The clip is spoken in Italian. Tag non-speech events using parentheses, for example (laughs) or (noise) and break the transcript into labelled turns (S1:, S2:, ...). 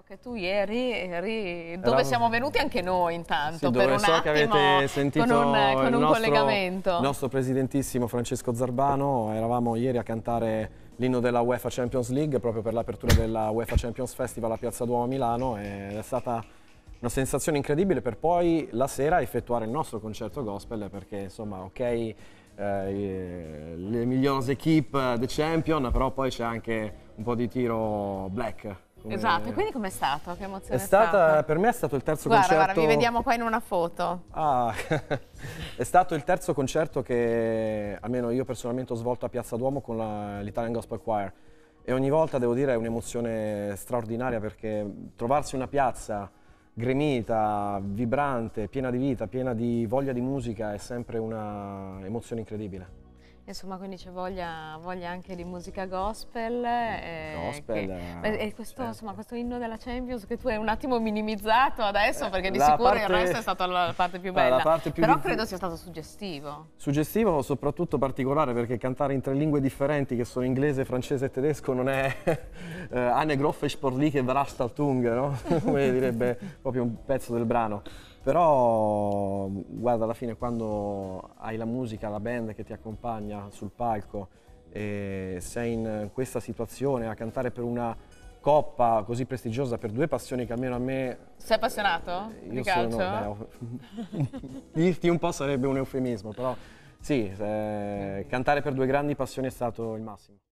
S1: So che tu ieri eri dove Eravamo... siamo venuti anche noi intanto, sì, per un so attimo, che avete sentito con un, con un il collegamento. Il nostro
S2: presidentissimo Francesco Zarbano, eravamo ieri a cantare l'inno della UEFA Champions League proprio per l'apertura della UEFA Champions Festival a Piazza Duomo a Milano ed è stata una sensazione incredibile per poi la sera effettuare il nostro concerto gospel perché insomma ok eh, le migliose equip eh, the champion però poi c'è anche un po' di tiro black come... Esatto, e quindi
S1: com'è stato? Che emozione è, è stata, stata?
S2: Per me è stato il terzo guarda, concerto... Guarda, vi vediamo
S1: qua in una foto.
S2: Ah, (laughs) è stato il terzo concerto che almeno io personalmente ho svolto a Piazza Duomo con l'Italian Gospel Choir e ogni volta devo dire è un'emozione straordinaria perché trovarsi una piazza gremita, vibrante, piena di vita, piena di voglia di musica è sempre un'emozione incredibile.
S1: Insomma, quindi c'è voglia, voglia, anche di musica gospel. Mm, eh, gospel. Che, eh, e questo, certo. insomma, questo, inno della Champions che tu hai un attimo minimizzato adesso, eh, perché di la sicuro parte, il resto è stata la parte più ah, bella. Parte più Però di... credo sia stato suggestivo.
S2: Suggestivo, soprattutto particolare, perché cantare in tre lingue differenti, che sono inglese, francese e tedesco, non è (laughs) eh, Anne Groffe Sportliche Brastaltung, no? (laughs) come direbbe proprio un pezzo del brano. Però, guarda, alla fine quando hai la musica, la band che ti accompagna sul palco e sei in questa situazione a cantare per una coppa così prestigiosa per due passioni che almeno a me...
S1: Sei appassionato eh, di calcio? Sono,
S2: beh, (laughs) dirti un po' sarebbe un eufemismo, però sì, eh, cantare per due grandi passioni è stato il massimo.